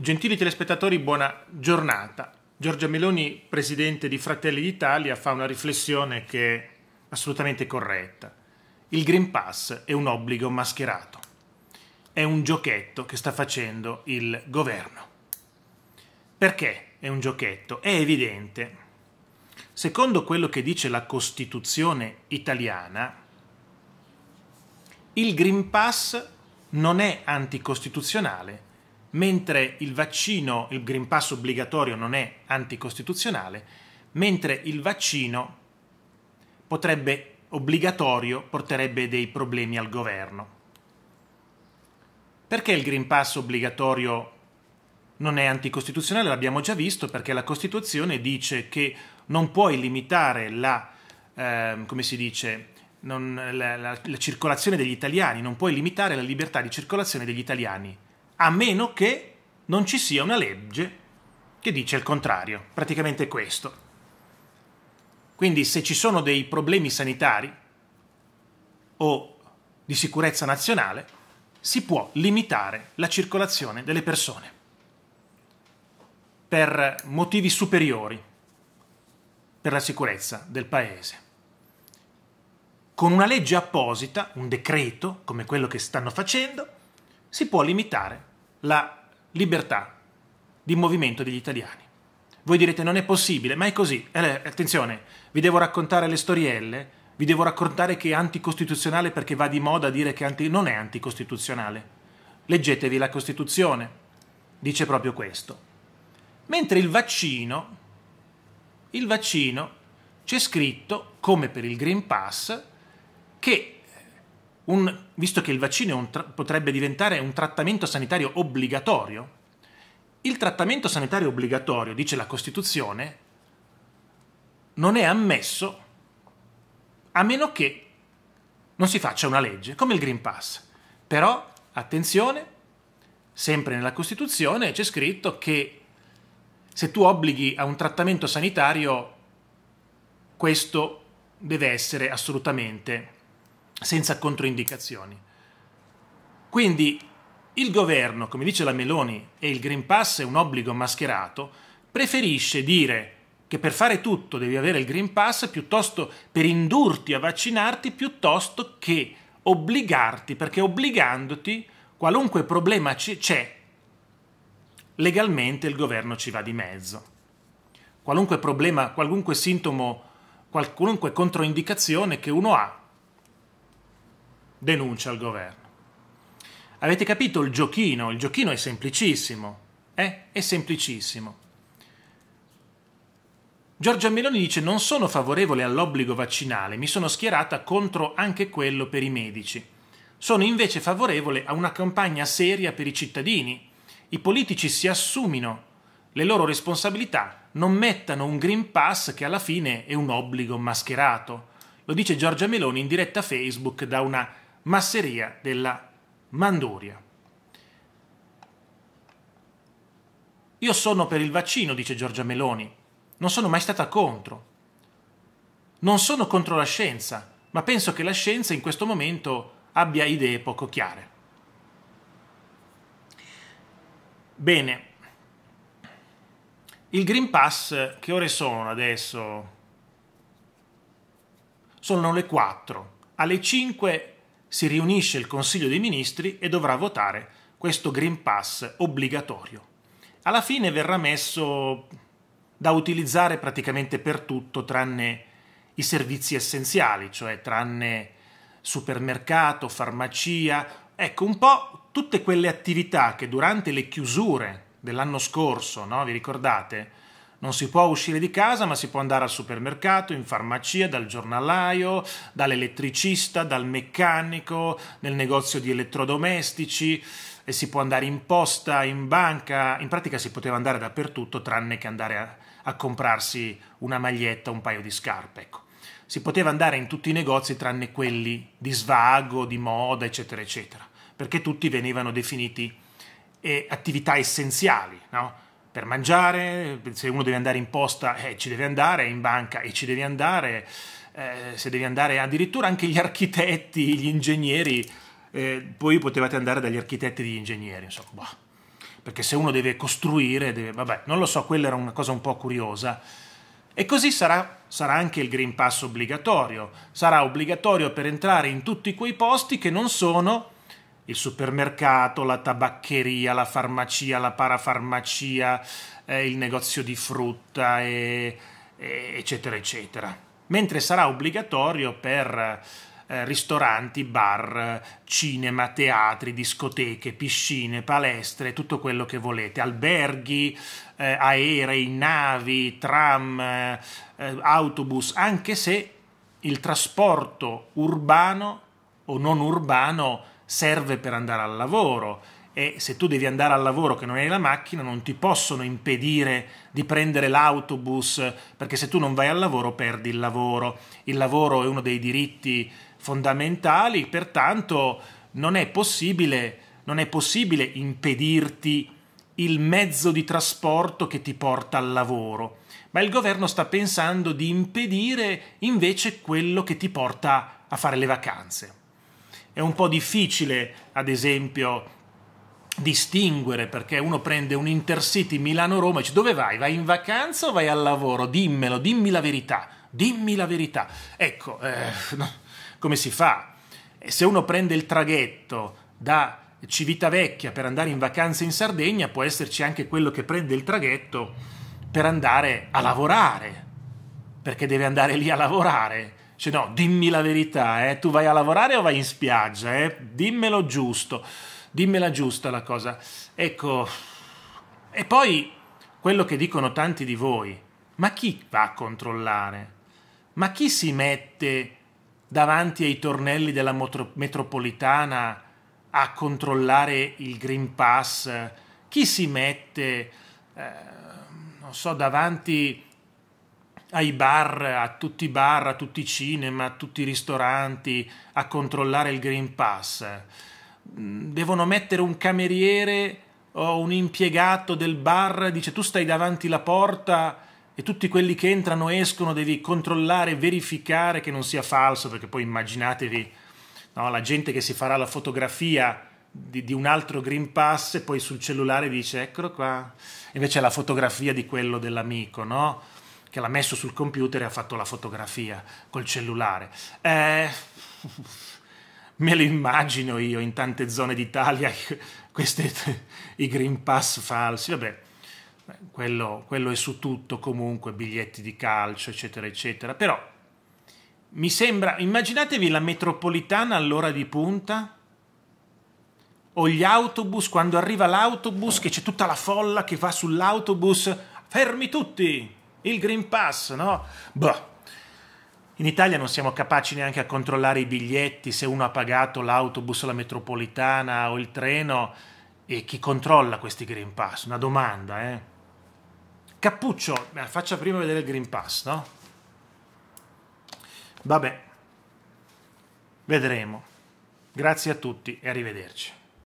Gentili telespettatori, buona giornata. Giorgia Meloni, presidente di Fratelli d'Italia, fa una riflessione che è assolutamente corretta. Il Green Pass è un obbligo mascherato. È un giochetto che sta facendo il governo. Perché è un giochetto? È evidente. Secondo quello che dice la Costituzione italiana, il Green Pass non è anticostituzionale mentre il vaccino, il Green Pass obbligatorio non è anticostituzionale, mentre il vaccino potrebbe obbligatorio porterebbe dei problemi al governo. Perché il Green Pass obbligatorio non è anticostituzionale? L'abbiamo già visto perché la Costituzione dice che non puoi limitare la, eh, come si dice, non, la, la, la circolazione degli italiani, non puoi limitare la libertà di circolazione degli italiani a meno che non ci sia una legge che dice il contrario, praticamente questo. Quindi se ci sono dei problemi sanitari o di sicurezza nazionale, si può limitare la circolazione delle persone per motivi superiori per la sicurezza del paese. Con una legge apposita, un decreto, come quello che stanno facendo, si può limitare la libertà di movimento degli italiani. Voi direte non è possibile, ma è così. Eh, attenzione, vi devo raccontare le storielle, vi devo raccontare che è anticostituzionale perché va di moda dire che anti... non è anticostituzionale. Leggetevi la Costituzione, dice proprio questo. Mentre il vaccino, il vaccino c'è scritto, come per il Green Pass, che un, visto che il vaccino tra- potrebbe diventare un trattamento sanitario obbligatorio, il trattamento sanitario obbligatorio, dice la Costituzione, non è ammesso a meno che non si faccia una legge, come il Green Pass. Però, attenzione, sempre nella Costituzione c'è scritto che se tu obblighi a un trattamento sanitario, questo deve essere assolutamente senza controindicazioni. Quindi il governo, come dice la Meloni, e il Green Pass è un obbligo mascherato, preferisce dire che per fare tutto devi avere il Green Pass piuttosto per indurti a vaccinarti piuttosto che obbligarti, perché obbligandoti qualunque problema c'è, legalmente il governo ci va di mezzo. Qualunque problema, qualunque sintomo, qualunque controindicazione che uno ha, denuncia al governo. Avete capito il giochino? Il giochino è semplicissimo, eh? È semplicissimo. Giorgia Meloni dice non sono favorevole all'obbligo vaccinale, mi sono schierata contro anche quello per i medici. Sono invece favorevole a una campagna seria per i cittadini. I politici si assumino le loro responsabilità, non mettano un Green Pass che alla fine è un obbligo mascherato. Lo dice Giorgia Meloni in diretta Facebook da una masseria della Manduria. Io sono per il vaccino, dice Giorgia Meloni. Non sono mai stata contro. Non sono contro la scienza, ma penso che la scienza in questo momento abbia idee poco chiare. Bene. Il Green Pass, che ore sono adesso? Sono le 4. Alle 5 si riunisce il Consiglio dei Ministri e dovrà votare questo Green Pass obbligatorio. Alla fine verrà messo da utilizzare praticamente per tutto tranne i servizi essenziali, cioè tranne supermercato, farmacia, ecco un po' tutte quelle attività che durante le chiusure dell'anno scorso, no? vi ricordate, non si può uscire di casa, ma si può andare al supermercato, in farmacia, dal giornalaio, dall'elettricista, dal meccanico, nel negozio di elettrodomestici e si può andare in posta, in banca, in pratica si poteva andare dappertutto tranne che andare a, a comprarsi una maglietta, un paio di scarpe, ecco. Si poteva andare in tutti i negozi tranne quelli di svago, di moda, eccetera, eccetera, perché tutti venivano definiti eh, attività essenziali, no? per mangiare, se uno deve andare in posta eh, ci deve andare, in banca e ci deve andare, eh, se devi andare addirittura anche gli architetti, gli ingegneri, eh, poi potevate andare dagli architetti e gli ingegneri, insomma, boh. perché se uno deve costruire, deve, vabbè, non lo so, quella era una cosa un po' curiosa. E così sarà, sarà anche il Green Pass obbligatorio, sarà obbligatorio per entrare in tutti quei posti che non sono il supermercato, la tabaccheria, la farmacia, la parafarmacia, eh, il negozio di frutta, e, e, eccetera, eccetera. Mentre sarà obbligatorio per eh, ristoranti, bar, cinema, teatri, discoteche, piscine, palestre, tutto quello che volete, alberghi, eh, aerei, navi, tram, eh, eh, autobus, anche se il trasporto urbano o non urbano serve per andare al lavoro e se tu devi andare al lavoro che non hai la macchina non ti possono impedire di prendere l'autobus perché se tu non vai al lavoro perdi il lavoro. Il lavoro è uno dei diritti fondamentali, pertanto non è possibile, non è possibile impedirti il mezzo di trasporto che ti porta al lavoro, ma il governo sta pensando di impedire invece quello che ti porta a fare le vacanze. È un po' difficile, ad esempio, distinguere perché uno prende un intercity Milano-Roma e dice dove vai? Vai in vacanza o vai al lavoro? Dimmelo, dimmi la verità, dimmi la verità. Ecco, eh, no, come si fa? Eh, se uno prende il traghetto da Civitavecchia per andare in vacanza in Sardegna, può esserci anche quello che prende il traghetto per andare a lavorare, perché deve andare lì a lavorare cioè, no, dimmi la verità, eh? tu vai a lavorare o vai in spiaggia? Eh? Dimmelo giusto, dimmela giusta la cosa. Ecco, e poi quello che dicono tanti di voi, ma chi va a controllare? Ma chi si mette davanti ai tornelli della metropolitana a controllare il Green Pass? Chi si mette, eh, non so, davanti ai bar, a tutti i bar, a tutti i cinema, a tutti i ristoranti, a controllare il Green Pass. Mm, devono mettere un cameriere o un impiegato del bar, dice tu stai davanti la porta e tutti quelli che entrano e escono devi controllare, verificare che non sia falso, perché poi immaginatevi no, la gente che si farà la fotografia di, di, un altro Green Pass e poi sul cellulare dice eccolo qua, invece è la fotografia di quello dell'amico, no? che l'ha messo sul computer e ha fatto la fotografia col cellulare. Eh, me lo immagino io in tante zone d'Italia, questi i Green Pass falsi, vabbè, quello, quello è su tutto comunque, biglietti di calcio, eccetera, eccetera, però mi sembra, immaginatevi la metropolitana all'ora di punta o gli autobus, quando arriva l'autobus che c'è tutta la folla che va sull'autobus, fermi tutti, il Green Pass, no? Boh. In Italia non siamo capaci neanche a controllare i biglietti, se uno ha pagato l'autobus la metropolitana o il treno. E chi controlla questi Green Pass? Una domanda, eh? Cappuccio, eh, faccia prima vedere il Green Pass, no? Vabbè, vedremo. Grazie a tutti e arrivederci.